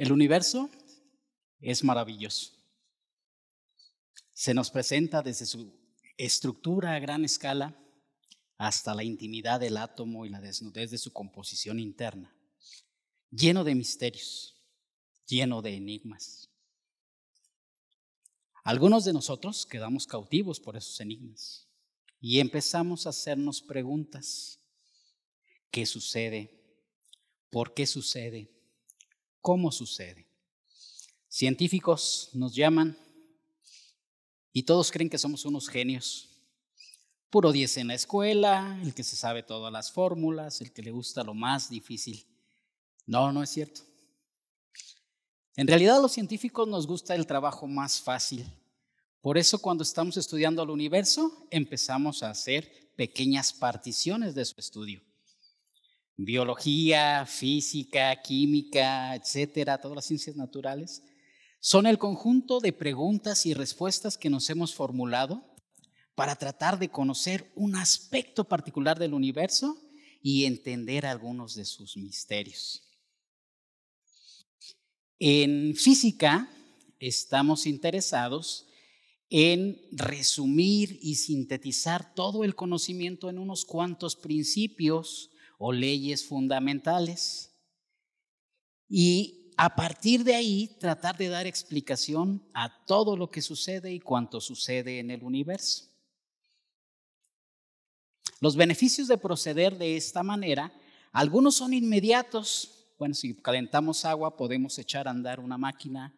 El universo es maravilloso. Se nos presenta desde su estructura a gran escala hasta la intimidad del átomo y la desnudez de su composición interna, lleno de misterios, lleno de enigmas. Algunos de nosotros quedamos cautivos por esos enigmas y empezamos a hacernos preguntas. ¿Qué sucede? ¿Por qué sucede? cómo sucede. Científicos nos llaman y todos creen que somos unos genios. Puro 10 en la escuela, el que se sabe todas las fórmulas, el que le gusta lo más difícil. No, no es cierto. En realidad a los científicos nos gusta el trabajo más fácil. Por eso cuando estamos estudiando al universo empezamos a hacer pequeñas particiones de su estudio biología, física, química, etcétera, todas las ciencias naturales, son el conjunto de preguntas y respuestas que nos hemos formulado para tratar de conocer un aspecto particular del universo y entender algunos de sus misterios. En física estamos interesados en resumir y sintetizar todo el conocimiento en unos cuantos principios o leyes fundamentales. Y a partir de ahí tratar de dar explicación a todo lo que sucede y cuanto sucede en el universo. Los beneficios de proceder de esta manera, algunos son inmediatos. Bueno, si calentamos agua podemos echar a andar una máquina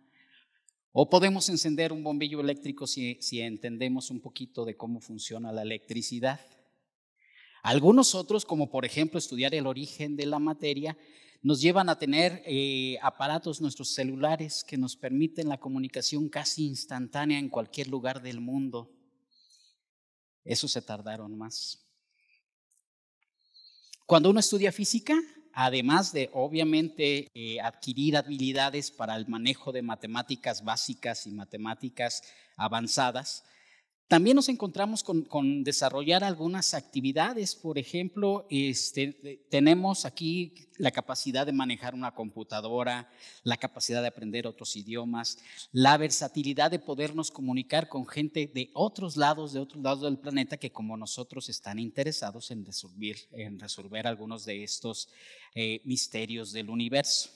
o podemos encender un bombillo eléctrico si, si entendemos un poquito de cómo funciona la electricidad. Algunos otros, como por ejemplo estudiar el origen de la materia, nos llevan a tener eh, aparatos, nuestros celulares, que nos permiten la comunicación casi instantánea en cualquier lugar del mundo. Eso se tardaron más. Cuando uno estudia física, además de obviamente eh, adquirir habilidades para el manejo de matemáticas básicas y matemáticas avanzadas, también nos encontramos con, desarrollar algunas actividades, por ejemplo, este, tenemos aquí la capacidad de manejar una computadora, la capacidad de aprender otros idiomas, la versatilidad de podernos comunicar con gente de otros lados, de otros lados del planeta que como nosotros están interesados en resolver, algunos de estos eh, misterios del universo.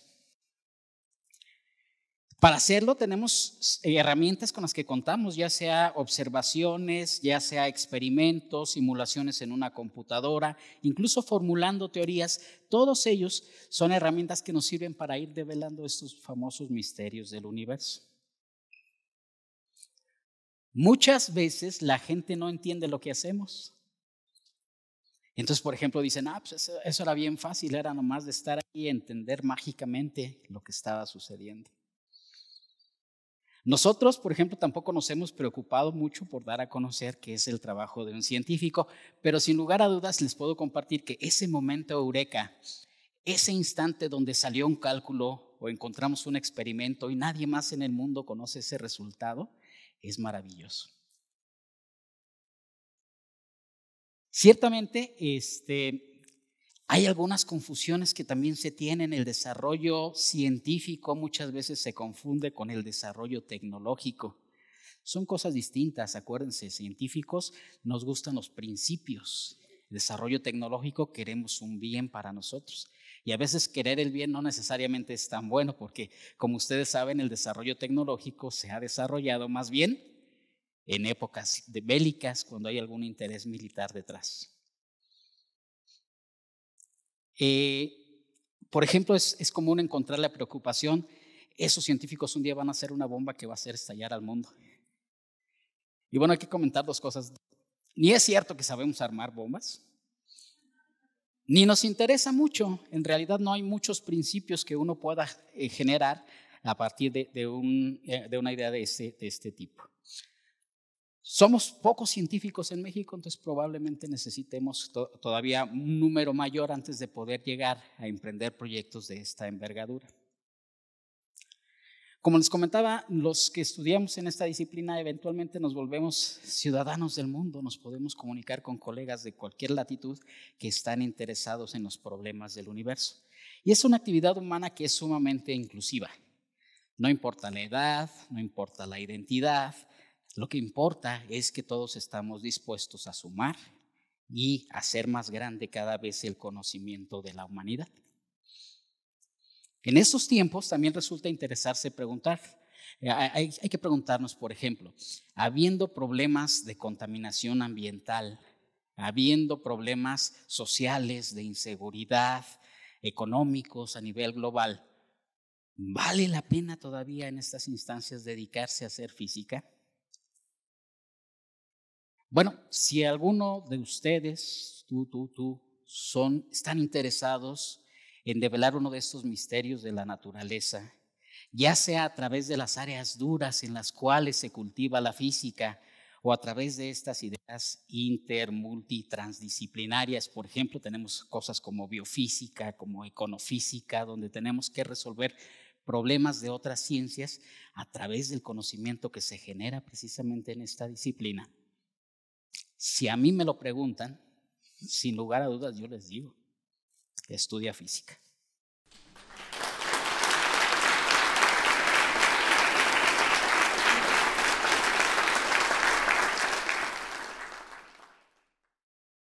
Para hacerlo tenemos eh, herramientas con las que contamos, ya sea observaciones, ya sea experimentos, simulaciones en una computadora, incluso formulando teorías. Todos ellos son herramientas que nos sirven para ir develando estos famosos misterios del universo. Muchas veces la gente no entiende lo que hacemos. Entonces, por ejemplo, dicen, ah, pues eso, eso era bien fácil, era nomás de estar ahí y entender mágicamente lo que estaba sucediendo. Nosotros, por ejemplo, tampoco nos hemos preocupado mucho por dar a conocer qué es el trabajo de un científico, pero sin lugar a dudas les puedo compartir que ese momento eureka, ese instante donde salió un cálculo o encontramos un experimento y nadie más en el mundo conoce ese resultado, es maravilloso. Ciertamente, este, hay algunas confusiones que también se tienen. El desarrollo científico muchas veces se confunde con el desarrollo tecnológico. Son cosas distintas, acuérdense, científicos nos gustan los principios. El desarrollo tecnológico queremos un bien para nosotros. Y a veces querer el bien no necesariamente es tan bueno porque, como ustedes saben, el desarrollo tecnológico se ha desarrollado más bien en épocas bélicas cuando hay algún interés militar detrás. Eh, por ejemplo, es, común encontrar la preocupación, esos científicos un día van a hacer una bomba que va a hacer estallar al mundo. Y bueno, hay que comentar dos cosas. Ni es cierto que sabemos armar bombas, ni nos interesa mucho. En realidad no hay muchos principios que uno pueda eh, generar a partir de, eh, una idea de este tipo. Somos pocos científicos en México, entonces probablemente necesitemos todavía un número mayor antes de poder llegar a emprender proyectos de esta envergadura. Como les comentaba, los que estudiamos en esta disciplina eventualmente nos volvemos ciudadanos del mundo, nos podemos comunicar con colegas de cualquier latitud que están interesados en los problemas del universo. Y es una actividad humana que es sumamente inclusiva. No importa la edad, no importa la identidad, lo que importa es que todos estamos dispuestos a sumar y a hacer más grande cada vez el conocimiento de la humanidad. En estos tiempos también resulta interesarse preguntar, eh, hay, hay, que preguntarnos, por ejemplo, habiendo problemas de contaminación ambiental, habiendo problemas sociales, de inseguridad, económicos a nivel global, ¿vale la pena todavía en estas instancias dedicarse a hacer física? Bueno, si alguno de ustedes, tú, tú, tú, están interesados en develar uno de estos misterios de la naturaleza, ya sea a través de las áreas duras en las cuales se cultiva la física o a través de estas ideas intermultitransdisciplinarias. Por ejemplo, tenemos cosas como biofísica, como econofísica, donde tenemos que resolver problemas de otras ciencias a través del conocimiento que se genera precisamente en esta disciplina. Si a mí me lo preguntan, sin lugar a dudas yo les digo, estudia física.